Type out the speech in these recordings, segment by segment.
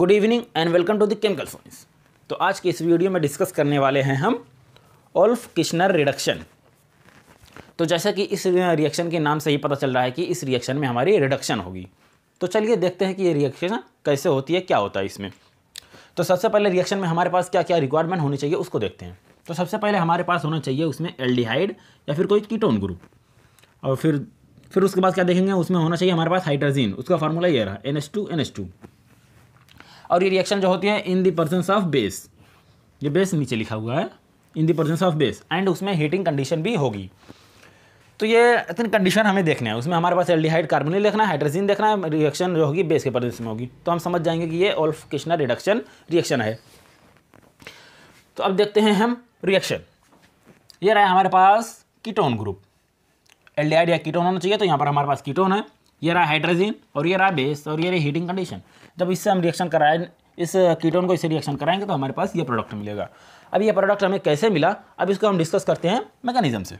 Good evening and welcome to the chemical science तो आज के इस वीडियो में डिस्कस करने वाले हैं हम ओल्फ किशनर रिडक्शन तो जैसा कि इस रिएक्शन के नाम से ही पता चल रहा है कि इस रिएक्शन में हमारी रिडक्शन होगी तो चलिए देखते हैं कि ये रिएक्शन कैसे होती है क्या होता है इसमें तो सबसे पहले रिएक्शन में हमारे पास क्या क्या रिक्वायरमेंट होनी चाहिए उसको देखते हैं तो सबसे पहले हमारे पास होना चाहिए उसमें एल्डिहाइड या फिर कोई कीटोन ग्रुप और फिर फिर उसके बाद क्या देखेंगे उसमें होना चाहिए हमारे पास हाइड्रोजीन उसका फार्मूला ये रहा N S two N S two और ये रिएक्शन जो होती है in the presence of base ये बेस नीचे लिखा हुआ है in the presence of base and उसमें हीटिंग कंडीशन भी होगी तो ये इतनी कंडीशन हमें देखना है उसमें हमारे पास एल्डिहाइड कार्बोनिल देखना है हाइड्रोजन देखना है रिएक्शन जो होगी बेस के प्रदेश में होगी तो हम समझ जाएंगे कि ये ओल्फ कृष्णा रिडक्शन रिएक्शन है तो अब देखते हैं हम रिएक्शन ये रहा हमारे पास कीटोन ग्रुप एल या कीटोन होना चाहिए तो यहाँ पर हमारे पास कीटोन है ये रहा हाइड्रोजन और ये रहा बेस और ये रही हीटिंग कंडीशन जब इससे हम रिएक्शन कराए इस कीटोन को इससे रिएक्शन कराएंगे तो हमारे पास ये प्रोडक्ट मिलेगा अब ये प्रोडक्ट हमें कैसे मिला अब इसको हम डिस्कस करते हैं मैकेनिज्म से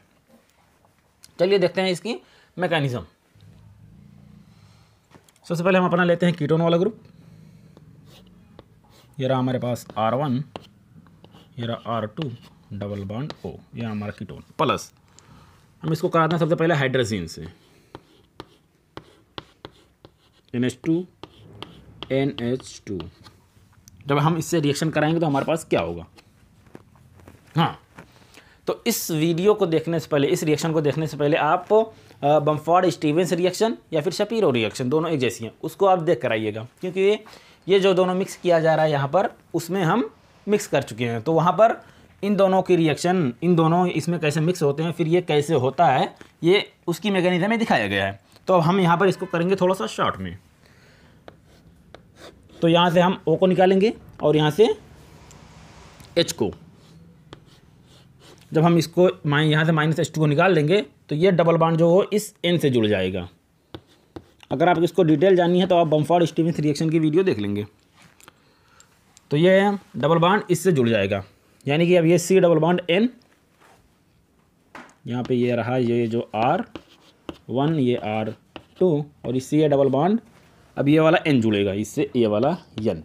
चलिए देखते हैं इसकी मैकेनिज्म सबसे पहले हम अपना लेते हैं कीटोन वाला ग्रुप ये रहा हमारे पास आर वन ये रहा R two double bond O ये हमारा कीटोन प्लस हम इसको कराते हैं सबसे पहले हाइड्रोजीन से N H two N H two जब हम इससे रिएक्शन कराएंगे तो हमारे पास क्या होगा हाँ तो इस वीडियो को देखने से पहले इस रिएक्शन को देखने से पहले आप बम्फॉर्ड स्टीवेंस रिएक्शन या फिर शपीरो रिएक्शन दोनों एक जैसी हैं उसको आप देख कर आइएगा क्योंकि ये ये जो दोनों मिक्स किया जा रहा है यहाँ पर उसमें हम मिक्स कर चुके हैं तो वहाँ पर इन दोनों की रिएक्शन इन दोनों इसमें कैसे मिक्स होते हैं फिर ये कैसे होता है ये उसकी मैकेनिज्म में दिखाया गया है तो अब हम यहाँ पर इसको करेंगे थोड़ा सा शॉर्ट में तो यहाँ से हम ओ को निकालेंगे और यहाँ से एच को जब हम इसको माइन यहाँ से माइनस एच टू को निकाल लेंगे तो ये डबल बाड जो हो इस एन से जुड़ जाएगा अगर आप इसको डिटेल जाननी है तो आप बम्फार्ड स्टीविंस रिएक्शन की वीडियो देख लेंगे तो ये डबल बाड इससे जुड़ जाएगा यानी कि अब ये सी डबल बाड एन यहाँ पे ये रहा ये जो आर वन ये आर टू और इससे ये डबल बाड अब ये वाला एन जुड़ेगा इससे ये वाला यन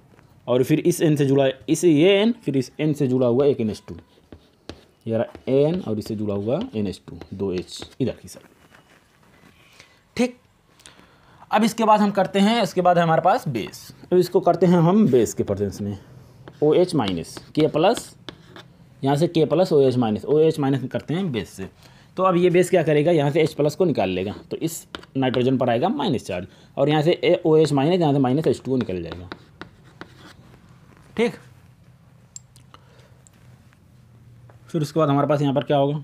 और फिर इस एन से जुड़ा इस ये एन फिर इस एन से जुड़ा हुआ एक एन एस टू ये रहा एन और इससे जुड़ा हुआ एन एस टू दो एच इधर की साइड ठीक अब इसके बाद हम करते हैं इसके बाद हमारे पास बेस अब इसको करते हैं हम बेस के प्रजेंस में O H minus K plus यहाँ से K plus O H minus O H minus करते हैं बेस से तो अब ये बेस क्या करेगा यहाँ से एच प्लस को निकाल लेगा तो इस नाइट्रोजन पर आएगा माइनस चार्ज और यहाँ से ए ओ एच माइनस यहाँ से माइनस एच टू निकल जाएगा ठीक फिर उसके बाद हमारे पास यहाँ पर क्या होगा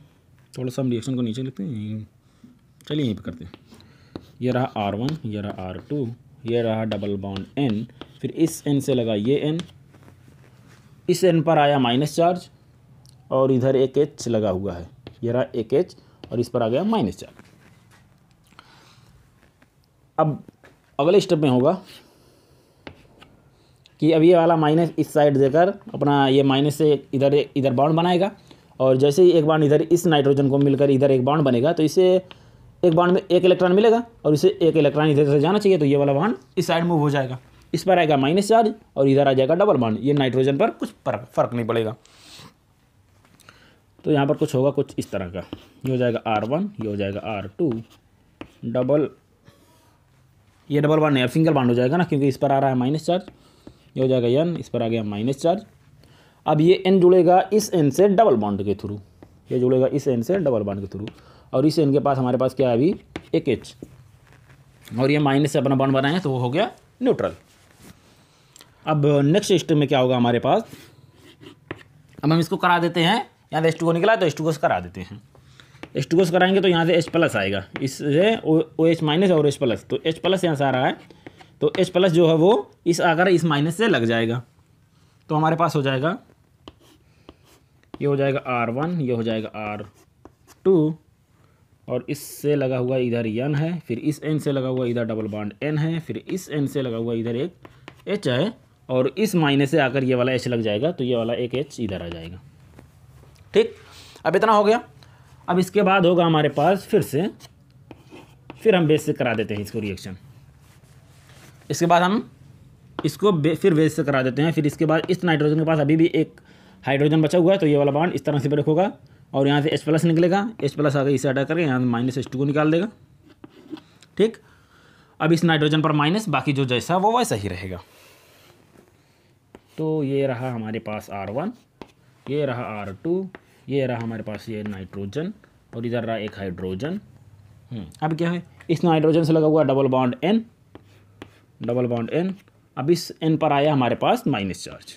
थोड़ा सा हम रिएक्शन को नीचे लिखते हैं चलिए यहीं पर करते हैं ये रहा आर वन ये रहा आर टू ये रहा डबल बॉन्ड एन फिर इस एन से लगा ये एन इस एन पर आया माइनस चार्ज और इधर एक एच लगा हुआ है ये रहा एक एच और इस पर आ गया माइनस चार्ज अब अगले स्टेप में होगा कि अब ये वाला माइनस इस साइड देकर अपना ये माइनस से इधर इधर बाउंड बनाएगा और जैसे ही एक बाउंड इधर इस नाइट्रोजन को मिलकर इधर एक बाउंड बनेगा तो इसे एक बाउंड में एक इलेक्ट्रॉन मिलेगा और इसे एक इलेक्ट्रॉन इधर से जाना चाहिए तो ये वाला बाउंड इस साइड मूव हो जाएगा इस पर आएगा माइनस चार्ज और इधर आ जाएगा डबल बाउंड ये नाइट्रोजन पर कुछ फर्क नहीं पड़ेगा तो यहाँ पर कुछ होगा कुछ इस तरह का ये हो जाएगा आर वन ये हो जाएगा आर टू डबल ये डबल बॉन्ड नहीं अब सिंगल बाड हो जाएगा ना क्योंकि इस पर आ रहा है माइनस चार्ज ये हो जाएगा एन इस पर आ गया माइनस चार्ज अब ये एन जुड़ेगा इस एन से डबल बॉन्ड के थ्रू ये जुड़ेगा इस एन से डबल बॉन्ड के थ्रू और इस एन के पास हमारे पास क्या है अभी एक एच और ये माइनस से अपना बॉन्ड बनाए हैं तो वो हो गया न्यूट्रल अब नेक्स्ट स्टेप में क्या होगा हमारे पास अब हम इसको करा देते हैं यहाँ एस टू को निकला तो एस टू को करा देते हैं एच टू एस कराएंगे तो यहाँ से एच प्लस आएगा इससे ओ एच OH माइनस और एच प्लस तो एच प्लस यहाँ से आ रहा है तो एच प्लस जो है वो इस आकर इस माइनस से लग जाएगा तो हमारे पास हो जाएगा ये हो जाएगा आर वन ये हो जाएगा आर टू और इससे लगा हुआ इधर एन है फिर इस एन से लगा हुआ इधर डबल बॉन्ड एन है फिर इस एन से लगा हुआ इधर एक एच है और इस मायने से आकर ये वाला एच लग जाएगा तो ये वाला एक एच इधर आ जाएगा ठीक अब इतना हो गया अब इसके बाद होगा हमारे पास फिर से फिर हम बेस से करा देते हैं इसको रिएक्शन इसके बाद हम इसको बे, फिर बेस से करा देते हैं फिर इसके बाद इस नाइट्रोजन के पास अभी भी एक हाइड्रोजन बचा हुआ है तो ये वाला बाड इस तरह से ब्रेक होगा और यहाँ से एच प्लस निकलेगा एच प्लस आगे इसे अटैक करके यहाँ से माइनस एच टू को निकाल देगा ठीक अब इस नाइट्रोजन पर माइनस बाकी जो जैसा वो वैसा ही रहेगा तो ये रहा हमारे पास आर वन ये रहा आर टू ये रहा हमारे पास ये नाइट्रोजन और इधर रहा एक हाइड्रोजन हम्म। अब क्या है इस नाइट्रोजन से लगा हुआ double bond N double bond N अब इस एन पर आया हमारे पास माइनस चार्ज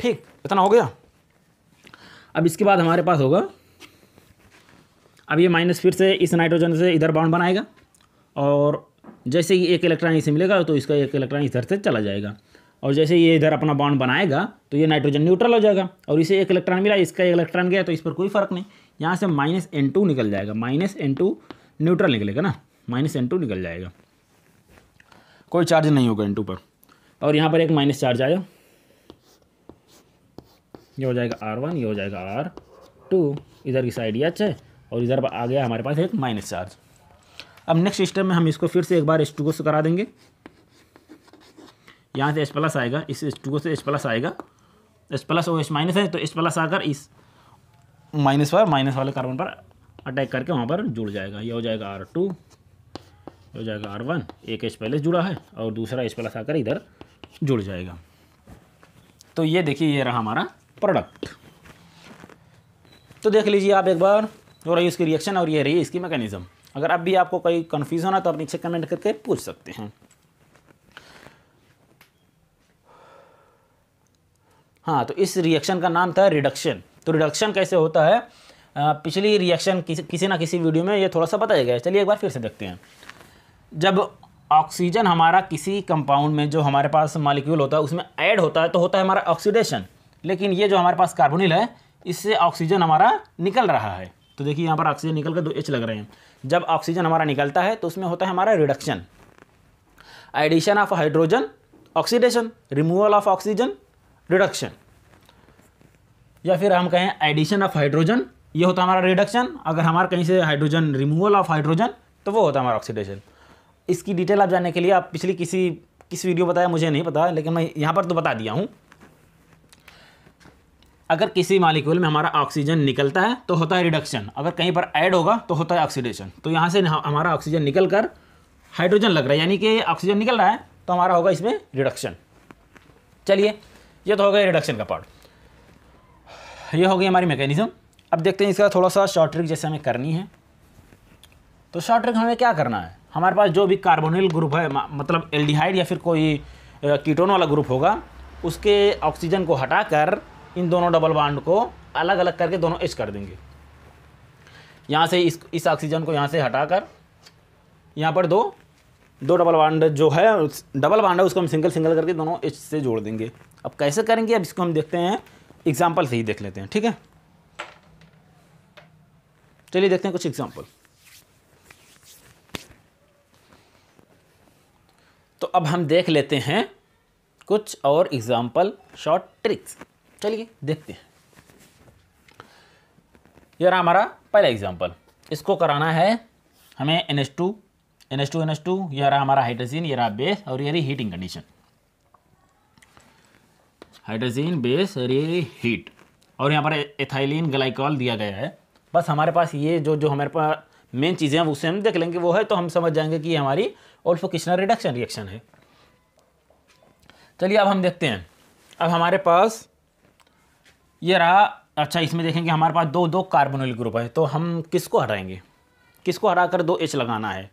ठीक इतना हो गया अब इसके बाद हमारे पास होगा अब ये माइनस फिर से इस नाइट्रोजन से इधर बाउंड बनाएगा और जैसे ही एक इलेक्ट्रॉन इसे मिलेगा तो इसका एक इलेक्ट्रॉन इधर से चला जाएगा और जैसे ये इधर अपना बॉन्ड बनाएगा तो ये नाइट्रोजन न्यूट्रल हो जाएगा और इसे एक इलेक्ट्रॉन मिला इसका एक इलेक्ट्रॉन गया तो इस पर कोई फर्क नहीं यहाँ से माइनस एन टू निकल जाएगा माइनस एन टू न्यूट्रल निकलेगा ना माइनस एन टू निकल जाएगा कोई चार्ज नहीं होगा एन टू पर और यहाँ पर एक माइनस चार्ज आया ये हो जाएगा आर वन ये हो जाएगा आर टू इधर की साइड ये अच्छा है और इधर आ गया हमारे पास एक माइनस चार्ज अब नेक्स्ट सिस्टम में हम इसको फिर से एक बार एस टू को करा देंगे यहाँ से एच प्लस आएगा इस टू से एच प्लस आएगा एच प्लस और एच माइनस है तो एच प्लस आकर इस माइनस पर माइनस वाले कार्बन पर अटैक करके वहाँ पर जुड़ जाएगा यह हो जाएगा आर टू हो जाएगा आर वन एक एच पहले जुड़ा है और दूसरा एच प्लस आकर इधर जुड़ जाएगा तो ये देखिए ये रहा हमारा प्रोडक्ट तो देख लीजिए आप एक बार हो रही इसकी रिएक्शन और ये रही इसकी मैकेनिज़्म अगर अब भी आपको कोई कन्फ्यूज़न है तो आप नीचे कमेंट करके पूछ सकते हैं हाँ तो इस रिएक्शन का नाम था रिडक्शन तो रिडक्शन कैसे होता है आ, पिछली रिएक्शन किसी किसी ना किसी वीडियो में ये थोड़ा सा बताया गया है चलिए एक बार फिर से देखते हैं जब ऑक्सीजन हमारा किसी कंपाउंड में जो हमारे पास मालिक्यूल होता है उसमें ऐड होता है तो होता है हमारा ऑक्सीडेशन लेकिन ये जो हमारे पास कार्बोनिल है इससे ऑक्सीजन हमारा निकल रहा है तो देखिए यहाँ पर ऑक्सीजन निकल कर दो एच लग रहे हैं जब ऑक्सीजन हमारा निकलता है तो उसमें होता है हमारा reduction addition of hydrogen oxidation removal of oxygen reduction या फिर हम कहें एडिशन ऑफ हाइड्रोजन ये होता हमारा रिडक्शन अगर हमारा कहीं से हाइड्रोजन रिमूवल ऑफ हाइड्रोजन तो वो होता हमारा ऑक्सीडेशन इसकी डिटेल आप जानने के लिए आप पिछली किसी किस वीडियो बताया मुझे नहीं पता लेकिन मैं यहाँ पर तो बता दिया हूँ अगर किसी मालिक्यूल में हमारा ऑक्सीजन निकलता है तो होता है रिडक्शन अगर कहीं पर ऐड होगा तो होता है ऑक्सीडेशन तो यहाँ से हमारा ऑक्सीजन निकल कर हाइड्रोजन लग रहा है यानी कि ऑक्सीजन निकल रहा है तो हमारा होगा इसमें रिडक्शन चलिए ये तो हो गया रिडक्शन का पार्ट ये हो गई हमारी मैकेनिज़्म अब देखते हैं इसका थोड़ा सा शॉर्ट ट्रिक जैसे हमें करनी है तो शॉर्ट ट्रिक हमें क्या करना है हमारे पास जो भी कार्बोनिल ग्रुप है मतलब एल्डिहाइड या फिर कोई कीटोन वाला ग्रुप होगा उसके ऑक्सीजन को हटाकर इन दोनों डबल बाड को अलग अलग करके दोनों एच कर देंगे यहाँ से इस इस ऑक्सीजन को यहाँ से हटाकर यहाँ पर दो दो डबल बाड जो है डबल बाड है उसको हम सिंगल सिंगल करके दोनों एच से जोड़ देंगे अब कैसे करेंगे अब इसको हम देखते हैं एग्जाम्पल से ही देख लेते हैं ठीक है चलिए देखते हैं कुछ एग्जाम्पल तो अब हम देख लेते हैं कुछ और एग्जाम्पल शॉर्ट ट्रिक्स चलिए देखते हैं ये रहा हमारा पहला एग्जाम्पल इसको कराना है हमें N N S two two N S two यह रहा हमारा हाइड्रोजन ये रहा बेस और ये रही हीटिंग कंडीशन हाइड्रोजीन बेस रे हीट और यहाँ पर एथाइलिन ग्लाइकॉल दिया गया है बस हमारे पास ये जो जो हमारे पास मेन चीज़ें हैं उससे हम देख लेंगे वो है तो हम समझ जाएंगे कि ये हमारी ओल्फोकिशनल रिडक्शन रिएक्शन है चलिए अब हम देखते हैं अब हमारे पास ये रहा अच्छा इसमें देखेंगे हमारे पास दो दो कार्बोनिल ग्रुप है तो हम किसको हटाएंगे किसको हटाकर कर दो एच लगाना है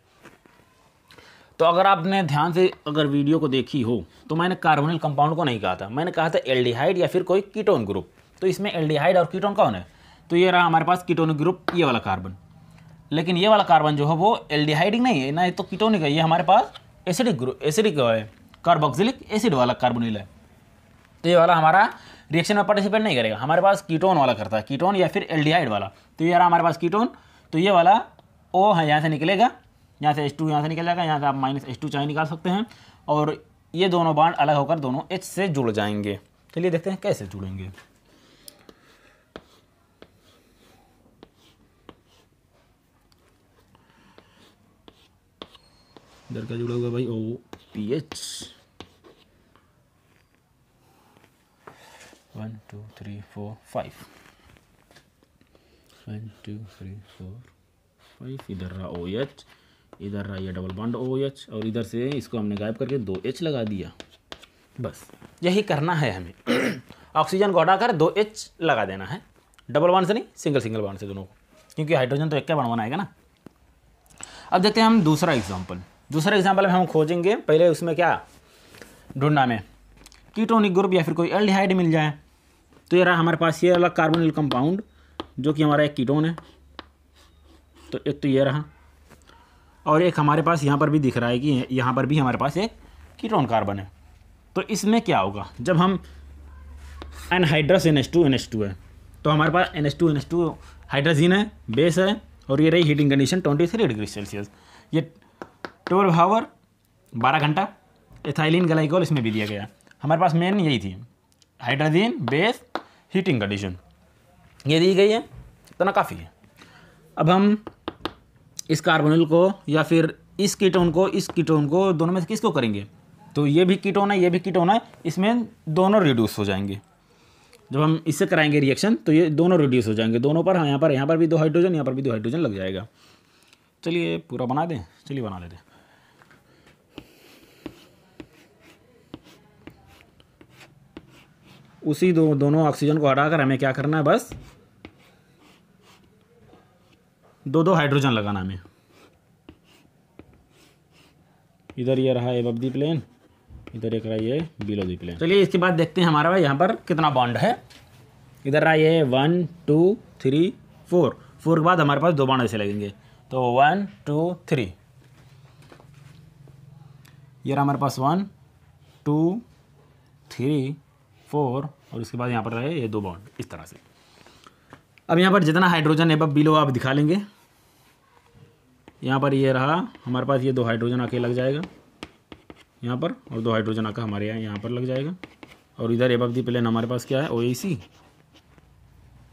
तो अगर आपने ध्यान से अगर वीडियो को देखी हो तो मैंने कार्बोनिल कंपाउंड को नहीं कहा था मैंने कहा था एल्डिहाइड या फिर कोई कीटोन ग्रुप तो इसमें एल्डिहाइड और कीटोन कौन है तो ये रहा हमारे पास कीटोन ग्रुप ये वाला कार्बन लेकिन ये वाला कार्बन जो है वो एल्डिहाइडिक नहीं है ना ये तो कीटोनिक है ये हमारे पास एसिडिक ग्रुप एसिडिक है कार्बोक्सिलिक एसिड वाला कार्बोनिल है तो ये वाला हमारा रिएक्शन में पार्टिसिपेट नहीं करेगा हमारे पास कीटोन वाला करता है कीटोन या फिर एल्डिहाइड वाला तो ये रहा हमारे पास कीटोन तो ये वाला ओ है यहाँ से निकलेगा यहाँ से एच टू यहाँ से निकल जाएगा यहाँ से आप माइनस एच टू चाहे निकाल सकते हैं और ये दोनों बाड अलग होकर दोनों एच से जुड़ जाएंगे चलिए देखते हैं कैसे जुड़ेंगे इधर क्या जुड़ा होगा भाई O P H one two three four five one two three four five इधर रहा ओ एच इधर रहा ये डबल बॉन्ड ओ एच और इधर से इसको हमने गायब करके दो एच लगा दिया बस यही करना है हमें ऑक्सीजन को हटा कर दो एच लगा देना है डबल बॉन्ड से नहीं सिंगल सिंगल बॉन्ड से दोनों को क्योंकि हाइड्रोजन तो एक क्या बॉन्ड बनाएगा ना अब देखते हैं हम दूसरा एग्जाम्पल दूसरा एग्जाम्पल में हम खोजेंगे पहले उसमें क्या ढूंढना में कीटोनिक ग्रुप या फिर कोई एल्डिहाइड मिल जाए तो ये रहा हमारे पास ये अलग कार्बोनिल कंपाउंड जो कि हमारा एक कीटोन है तो एक तो ये रहा और एक हमारे पास यहाँ पर भी दिख रहा है कि यहाँ पर भी हमारे पास एक कीटोन कार्बन है तो इसमें क्या होगा जब हम anhydrous N H two N H two है तो हमारे पास N H two N H two hydrazine है बेस है और ये रही heating condition twenty three degree Celsius ये ट्वेल्व हावर बारह घंटा एथाइलिन ग्लाइकोल इसमें भी दिया गया हमारे पास मेन यही थी हाइड्रोजीन बेस हीटिंग कंडीशन ये दी गई है इतना तो काफ़ी है अब हम इस कार्बोनिल को या फिर इस कीटोन को इस कीटोन को दोनों में से किसको करेंगे तो ये भी कीटोन है ये भी कीटोन है इसमें दोनों रिड्यूस हो जाएंगे जब हम इससे कराएंगे रिएक्शन तो ये दोनों रिड्यूस हो जाएंगे दोनों पर हाँ यहाँ पर यहाँ पर भी दो हाइड्रोजन यहाँ पर भी दो हाइड्रोजन लग जाएगा चलिए पूरा बना दें चलिए बना लेते उसी दो दोनों ऑक्सीजन को हटाकर हमें क्या करना है बस दो दो हाइड्रोजन लगाना हमें इधर ये रहा एब दी प्लेन इधर एक रहा ये बिलो दी प्लेन चलिए इसके बाद देखते हैं हमारा भाई यहाँ पर कितना बॉन्ड है इधर रहा ये one two three four four के बाद हमारे पास दो बॉन्ड ऐसे लगेंगे तो वन टू थ्री ये रहा हमारे पास वन टू थ्री फोर और उसके बाद यहाँ पर रहे ये दो बॉन्ड इस तरह से अब यहाँ पर जितना हाइड्रोजन है बिलो आप दिखा लेंगे यहाँ पर ये रहा हमारे पास ये दो हाइड्रोजन आके लग जाएगा यहाँ पर और दो हाइड्रोजन आकर हमारे यहाँ यहाँ पर लग जाएगा और इधर एब दी प्लेन हमारे पास क्या है ओ ए सी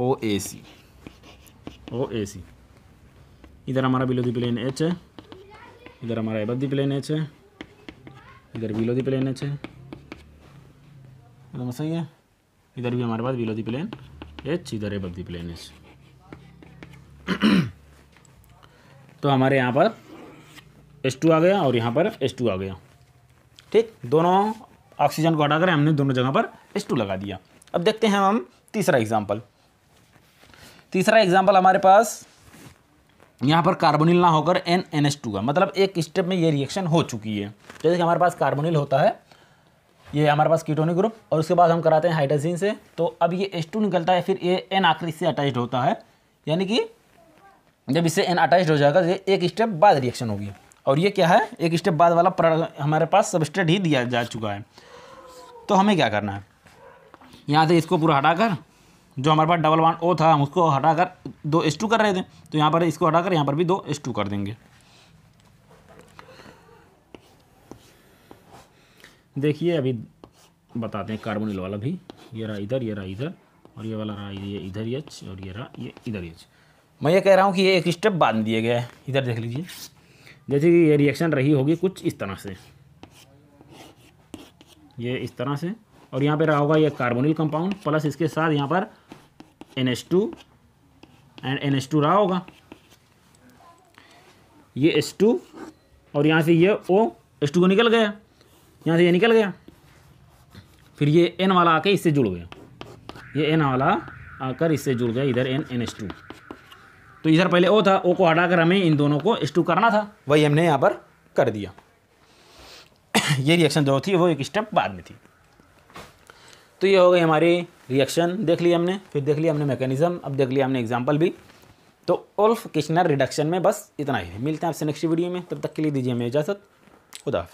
ओ ए सी ओ ए सी इधर हमारा बिलो दी प्लेन एच है इधर हमारा एबव दी प्लेन एच है इधर बिलो दी प्लेन एच है एकदम तो सही है इधर भी हमारे पास बिलो दी प्लेन एच इधर एबव दी प्लेन एच तो हमारे यहाँ पर एस टू आ गया और यहाँ पर एस टू आ गया ठीक दोनों ऑक्सीजन को हटाकर हमने दोनों जगह पर एस टू लगा दिया अब देखते हैं हम तीसरा एग्जाम्पल तीसरा एग्जाम्पल हमारे पास यहाँ पर कार्बोनिल ना होकर एन एन एस टू का मतलब एक स्टेप में ये रिएक्शन हो चुकी है जैसे कि हमारे पास कार्बोनिल होता है ये हमारे पास कीटोनिक ग्रुप और उसके बाद हम कराते हैं हाइड्रोजन से तो अब ये एस टू निकलता है फिर ये एन आखिर से अटैच होता है यानी कि जब इससे एन अटैच हो जाएगा ये एक स्टेप बाद रिएक्शन होगी और ये क्या है एक स्टेप बाद वाला हमारे पास सबस्ट्रेट ही दिया जा चुका है तो हमें क्या करना है यहाँ से इसको पूरा हटाकर जो हमारे पास डबल वन ओ था हम उसको हटाकर दो एस कर रहे थे तो यहाँ पर इसको हटाकर यहाँ पर भी दो एस कर देंगे देखिए अभी बताते हैं कार्बोनिल वाला भी ये रहा इधर ये रहा इधर और ये वाला रहा ये इधर एच और ये रहा ये इधर एच मैं ये कह रहा हूँ कि ये एक स्टेप बांध दिए दिया गया है इधर देख लीजिए जैसे कि ये रिएक्शन रही होगी कुछ इस तरह से ये इस तरह से और यहाँ पे रहा होगा ये कार्बोनिल कंपाउंड प्लस इसके साथ यहाँ पर N S two and N S two रहा होगा ये एस टू और यहाँ से ये ओ एस टू को निकल गया यहाँ से ये निकल गया फिर ये एन वाला आके इससे जुड़ गया ये एन वाला आकर इससे जुड़ गया इधर एन एन एस टू तो इधर पहले ओ था ओ को हटा कर हमें इन दोनों को स्टू करना था वही हमने यहाँ पर कर दिया ये रिएक्शन जो थी वो एक स्टेप बाद में थी तो ये हो गई हमारी रिएक्शन देख ली हमने फिर देख लिया हमने मैकेनिज्म अब देख लिया हमने एग्जाम्पल भी तो उल्फ किशनर रिडक्शन में बस इतना ही है मिलते हैं आपसे नेक्स्ट वीडियो में तब तक के लिए दीजिए हमें इजाज़त खुदा